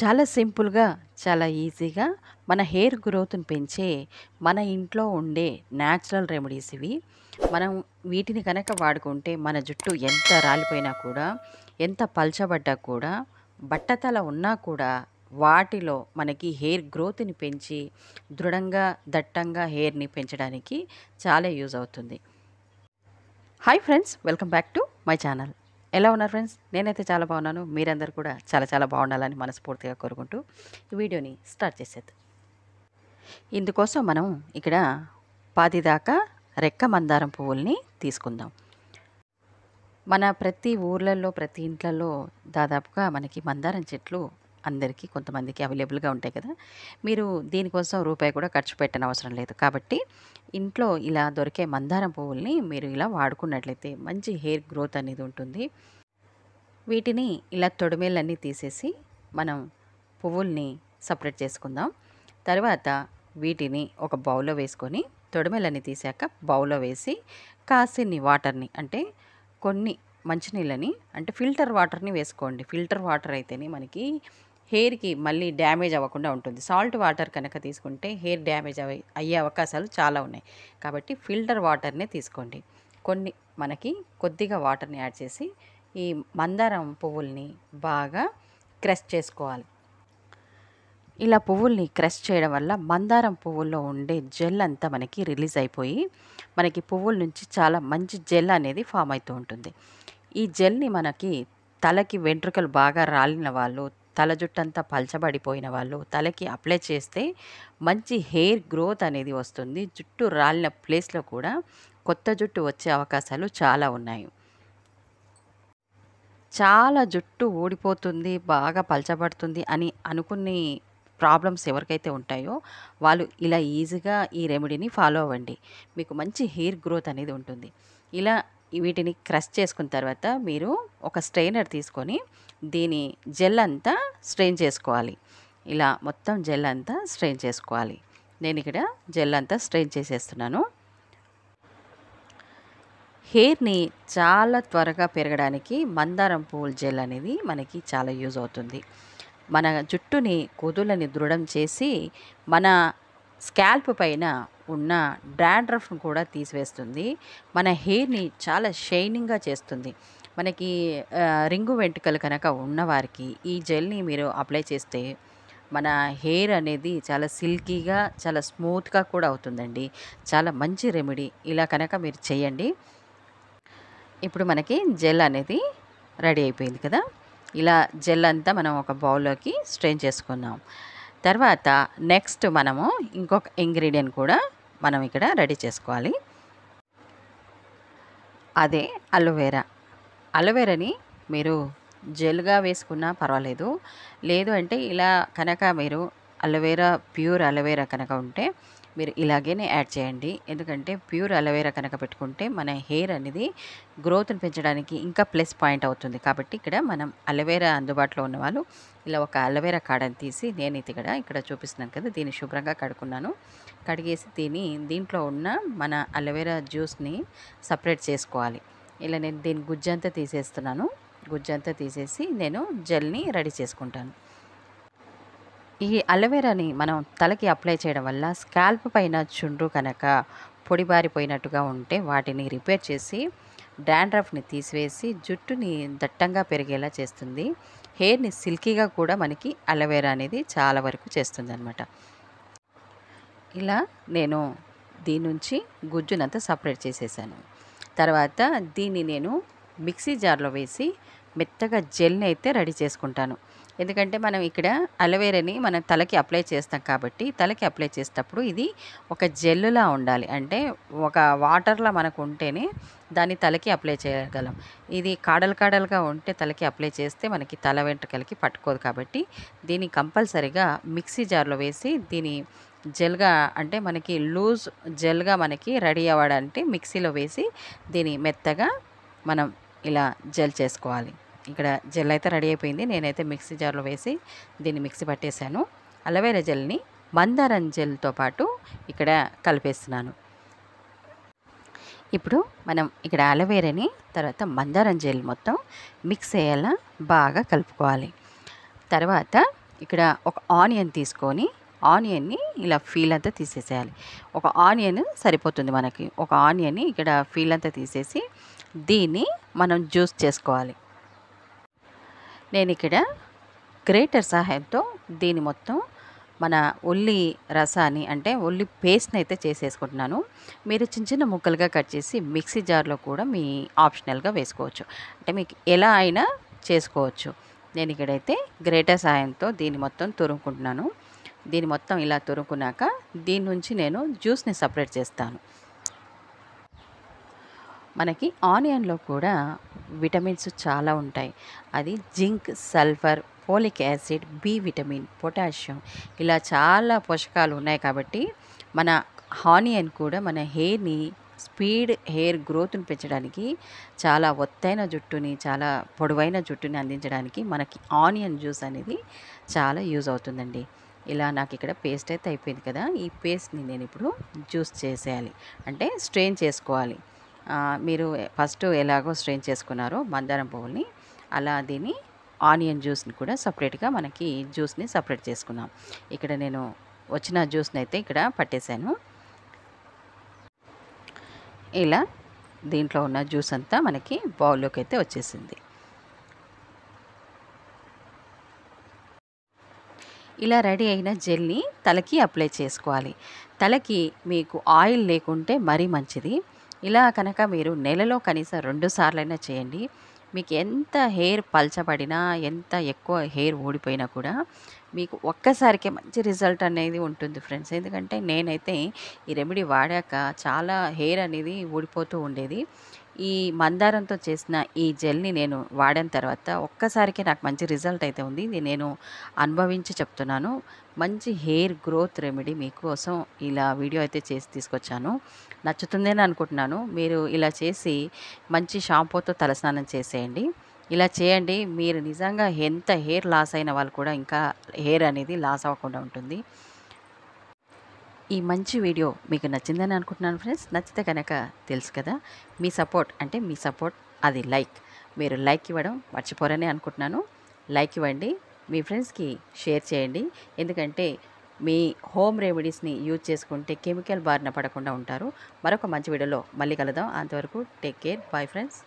చాలా సింపుల్గా చాలా ఈజీగా మన హెయిర్ గ్రోత్ని పెంచే మన ఇంట్లో ఉండే న్యాచురల్ రెమెడీస్ ఇవి మనం వీటిని కనుక వాడుకుంటే మన జుట్టు ఎంత రాలిపోయినా కూడా ఎంత పలచబడ్డా కూడా బట్టతల ఉన్నా కూడా వాటిలో మనకి హెయిర్ గ్రోత్ని పెంచి దృఢంగా దట్టంగా హెయిర్ని పెంచడానికి చాలా యూజ్ అవుతుంది hi friends welcome back to my channel ఎలా ఉన్నారు ఫ్రెండ్స్ నేనైతే చాలా బాగున్నాను మీరందరూ కూడా చాలా చాలా బాగుండాలని మనస్ఫూర్తిగా కోరుకుంటూ ఈ వీడియోని స్టార్ట్ చేసేది ఇందుకోసం మనం ఇక్కడ పాతిదాకా దాకా రెక్క మందారం పువ్వుల్ని తీసుకుందాం మన ప్రతి ఊర్లలో ప్రతి ఇంట్లలో దాదాపుగా మనకి మందారం చెట్లు అందరికీ కొంతమందికి అవైలబుల్గా ఉంటాయి కదా మీరు దీనికోసం రూపాయి కూడా ఖర్చు పెట్టని అవసరం లేదు కాబట్టి ఇంట్లో ఇలా దొరికే మందారం పువ్వుల్ని మీరు ఇలా వాడుకున్నట్లయితే మంచి హెయిర్ గ్రోత్ అనేది ఉంటుంది వీటిని ఇలా తొడిమేళ్ళన్నీ తీసేసి మనం పువ్వుల్ని సపరేట్ చేసుకుందాం తర్వాత వీటిని ఒక బౌల్లో వేసుకొని తొడిమెలని తీసాక బౌల్లో వేసి కాసిన్ని వాటర్ని అంటే కొన్ని మంచినీళ్ళని అంటే ఫిల్టర్ వాటర్ని వేసుకోండి ఫిల్టర్ వాటర్ అయితేనే మనకి హెయిర్కి మళ్ళీ డ్యామేజ్ అవ్వకుండా ఉంటుంది సాల్ట్ వాటర్ కనుక తీసుకుంటే హెయిర్ డ్యామేజ్ అయ్యే అవకాశాలు చాలా ఉన్నాయి కాబట్టి ఫిల్టర్ వాటర్నే తీసుకోండి కొన్ని మనకి కొద్దిగా వాటర్ని యాడ్ చేసి ఈ మందారం పువ్వుల్ని బాగా క్రష్ చేసుకోవాలి ఇలా పువ్వుల్ని క్రష్ చేయడం వల్ల మందారం పువ్వుల్లో ఉండే జెల్ అంతా మనకి రిలీజ్ అయిపోయి మనకి పువ్వుల నుంచి చాలా మంచి జెల్ అనేది ఫామ్ అవుతూ ఉంటుంది ఈ జెల్ని మనకి తలకి వెంట్రుకలు బాగా రాలిన వాళ్ళు తల జుట్టంతా పల్చబడిపోయిన వాళ్ళు తలకి అప్లై చేస్తే మంచి హెయిర్ గ్రోత్ అనేది వస్తుంది జుట్టు రాలిన ప్లేస్లో కూడా కొత్త జుట్టు వచ్చే అవకాశాలు చాలా ఉన్నాయి చాలా జుట్టు ఊడిపోతుంది బాగా పలచబడుతుంది అని అనుకునే ప్రాబ్లమ్స్ ఎవరికైతే ఉంటాయో వాళ్ళు ఇలా ఈజీగా ఈ రెమెడీని ఫాలో అవ్వండి మీకు మంచి హెయిర్ గ్రోత్ అనేది ఉంటుంది ఇలా వీటిని క్రష్ చేసుకున్న తర్వాత మీరు ఒక స్ట్రైనర్ తీసుకొని దీని జెల్ అంతా స్ట్రెయిన్ చేసుకోవాలి ఇలా మొత్తం జెల్ అంతా స్ట్రెయిన్ చేసుకోవాలి నేను ఇక్కడ జెల్ అంతా స్ట్రెయిన్ చేసేస్తున్నాను హెయిర్ని చాలా త్వరగా పెరగడానికి మందారం పువ్వుల జెల్ అనేది మనకి చాలా యూజ్ అవుతుంది మన జుట్టుని కొదులని దృఢం చేసి మన స్కాల్ప్ పైన ఉన్న డాండ్రఫ్ను కూడా తీసివేస్తుంది మన హెయిర్ని చాలా షైనింగ్గా చేస్తుంది మనకి రింగు వెంట్రుకలు కనుక ఉన్నవారికి ఈ జెల్ని మీరు అప్లై చేస్తే మన హెయిర్ అనేది చాలా సిల్కీగా చాలా స్మూత్గా కూడా అవుతుందండి చాలా మంచి రెమెడీ ఇలా కనుక మీరు చేయండి ఇప్పుడు మనకి జెల్ అనేది రెడీ అయిపోయింది కదా ఇలా జెల్ అంతా మనం ఒక బౌల్లోకి స్ట్రెయిన్ చేసుకున్నాం తర్వాత నెక్స్ట్ మనము ఇంకొక ఇంగ్రీడియంట్ కూడా మనం ఇక్కడ రెడీ చేసుకోవాలి అదే అలోవేరా అలోవేరాని మీరు జెల్గా వేసుకున్నా పర్వాలేదు లేదు అంటే ఇలా కనుక మీరు అలోవేరా ప్యూర్ అలోవేరా కనుక ఉంటే మీరు ఇలాగేనే యాడ్ చేయండి ఎందుకంటే ప్యూర్ అలోవేరా కనుక పెట్టుకుంటే మన హెయిర్ అనేది గ్రోత్ని పెంచడానికి ఇంకా ప్లస్ పాయింట్ అవుతుంది కాబట్టి ఇక్కడ మనం అలోవేరా అందుబాటులో ఉన్నవాళ్ళు ఇలా ఒక అలోవేరా కాడని తీసి నేను ఇది ఇక్కడ ఇక్కడ చూపిస్తున్నాను కదా దీన్ని శుభ్రంగా కడుక్కున్నాను కడిగేసి తిని దీంట్లో ఉన్న మన అలోవెరా జ్యూస్ని సపరేట్ చేసుకోవాలి ఇలా నేను దీని గుజ్జంతా తీసేస్తున్నాను గుజ్జంతా తీసేసి నేను జెల్ని రెడీ చేసుకుంటాను ఈ అలోవెరాని మనం తలకి అప్లై చేయడం వల్ల స్కాల్ప్ పైన చుండ్రు కనుక పొడిబారిపోయినట్టుగా ఉంటే వాటిని రిపేర్ చేసి డాండ్రఫ్ని తీసివేసి జుట్టుని దట్టంగా పెరిగేలా చేస్తుంది హెయిర్ని సిల్కీగా కూడా మనకి అలవేరా అనేది చాలా వరకు చేస్తుంది అనమాట ఇలా నేను దీని నుంచి గుజ్జునంతా సపరేట్ చేసేసాను తర్వాత దీన్ని నేను మిక్సీ జార్లో వేసి మెత్తగా జెల్ని అయితే రెడీ చేసుకుంటాను ఎందుకంటే మనం ఇక్కడ అలవేరని మనం తలకి అప్లై చేస్తాం కాబట్టి తలకి అప్లై చేసేటప్పుడు ఇది ఒక జెల్లులా ఉండాలి అంటే ఒక వాటర్లా మనకు ఉంటేనే దాన్ని తలకి అప్లై చేయగలం ఇది కాడలు కాడలుగా ఉంటే తలకి అప్లై చేస్తే మనకి తల వెంట్రుకలకి పట్టుకోదు కాబట్టి దీన్ని కంపల్సరిగా మిక్సీ జార్లో వేసి దీని జెల్గా అంటే మనకి లూజ్ జెల్గా మనకి రెడీ అవ్వడానికి మిక్సీలో వేసి దీన్ని మెత్తగా మనం ఇలా జెల్ చేసుకోవాలి ఇక్కడ జెల్ అయితే రెడీ అయిపోయింది నేనైతే మిక్సీ జార్లో వేసి దీన్ని మిక్సీ పట్టేశాను అలవేర జెల్ని మందారం జెల్తో పాటు ఇక్కడ కలిపేస్తున్నాను ఇప్పుడు మనం ఇక్కడ అలవేరని తర్వాత మందారం జెల్ మొత్తం మిక్స్ అయ్యేలా బాగా కలుపుకోవాలి తర్వాత ఇక్కడ ఒక ఆనియన్ తీసుకొని ఆనియన్ని ఇలా ఫీల్ అంతా తీసేసేయాలి ఒక ఆనియన్ సరిపోతుంది మనకి ఒక ఆనియన్ని ఇక్కడ ఫీల్ అంతా తీసేసి దీన్ని మనం జ్యూస్ చేసుకోవాలి నేను ఇక్కడ గ్రేటర్ సహాయంతో దీని మొత్తం మన ఉల్లి రసాన్ని అంటే ఉల్లి పేస్ట్ని అయితే చేసేసుకుంటున్నాను మీరు చిన్న చిన్న ముక్కలుగా కట్ చేసి మిక్సీ జార్లో కూడా మీ ఆప్షనల్గా వేసుకోవచ్చు అంటే మీకు ఎలా అయినా చేసుకోవచ్చు నేను ఇక్కడైతే గ్రేటర్ సహాయంతో దీన్ని మొత్తం తురుముకుంటున్నాను దీన్ని మొత్తం ఇలా తురుముకున్నాక దీని నుంచి నేను జ్యూస్ని సపరేట్ చేస్తాను మనకి ఆనియన్లో కూడా విటమిన్స్ చాలా ఉంటాయి అది zinc sulphur folic acid B vitamin potassium ఇలా చాలా పోషకాలు ఉన్నాయి కాబట్టి మన ఆనియన్ కూడా మన హెయిర్ని స్పీడ్ హెయిర్ గ్రోత్ను పెంచడానికి చాలా ఒత్తైన జుట్టుని చాలా పొడవైన జుట్టుని అందించడానికి మనకి ఆనియన్ జ్యూస్ అనేది చాలా యూజ్ అవుతుందండి ఇలా నాకు ఇక్కడ పేస్ట్ అయితే అయిపోయింది కదా ఈ పేస్ట్ని నేను ఇప్పుడు జ్యూస్ చేసేయాలి అంటే స్ట్రెయిన్ చేసుకోవాలి మీరు ఫస్ట్ ఎలాగో స్ట్రెయిన్ చేసుకున్నారో మందారం పువ్వుల్ని అలా దీన్ని ఆనియన్ జ్యూస్ని కూడా సపరేట్గా మనకి జ్యూస్ని సపరేట్ చేసుకున్నాం ఇక్కడ నేను వచ్చిన జ్యూస్ని అయితే ఇక్కడ పట్టేశాను ఇలా దీంట్లో ఉన్న జ్యూస్ అంతా మనకి బౌల్లోకి అయితే వచ్చేసింది ఇలా రెడీ అయిన జెల్ని తలకి అప్లై చేసుకోవాలి తలకి మీకు ఆయిల్ లేకుంటే మరీ మంచిది ఇలా కనుక మీరు నెలలో కనీసం రెండు సార్లైనా చేయండి మీకు ఎంత హెయిర్ పల్చబడినా ఎంత ఎక్కువ హెయిర్ ఊడిపోయినా కూడా మీకు ఒక్కసారికే మంచి రిజల్ట్ అనేది ఉంటుంది ఫ్రెండ్స్ ఎందుకంటే నేనైతే ఈ రెమెడీ వాడాక చాలా హెయిర్ అనేది ఊడిపోతూ ఉండేది ఈ మందారంతో చేసిన ఈ జెల్ని నేను వాడిన తర్వాత ఒక్కసారికి నాకు మంచి రిజల్ట్ అయితే ఉంది ఇది నేను అనుభవించి చెప్తున్నాను మంచి హెయిర్ గ్రోత్ రెమెడీ మీకోసం ఇలా వీడియో అయితే చేసి తీసుకొచ్చాను నచ్చుతుందని అనుకుంటున్నాను మీరు ఇలా చేసి మంచి షాంపూతో తలస్నానం చేసేయండి ఇలా చేయండి మీరు నిజంగా ఎంత హెయిర్ లాస్ అయిన వాళ్ళు కూడా ఇంకా హెయిర్ అనేది లాస్ అవ్వకుండా ఉంటుంది ఈ మంచి వీడియో మీకు నచ్చిందని అనుకుంటున్నాను ఫ్రెండ్స్ నచ్చితే కనుక తెలుసు కదా మీ సపోర్ట్ అంటే మీ సపోర్ట్ అది లైక్ మీరు లైక్ ఇవ్వడం మర్చిపోరని అనుకుంటున్నాను లైక్ ఇవ్వండి మీ ఫ్రెండ్స్కి షేర్ చేయండి ఎందుకంటే మీ హోమ్ రెమెడీస్ని యూజ్ చేసుకుంటే కెమికల్ బారిన పడకుండా ఉంటారు మరొక మంచి వీడియోలో మళ్ళీ కలుద్దాం అంతవరకు టేక్ కేర్ బాయ్ ఫ్రెండ్స్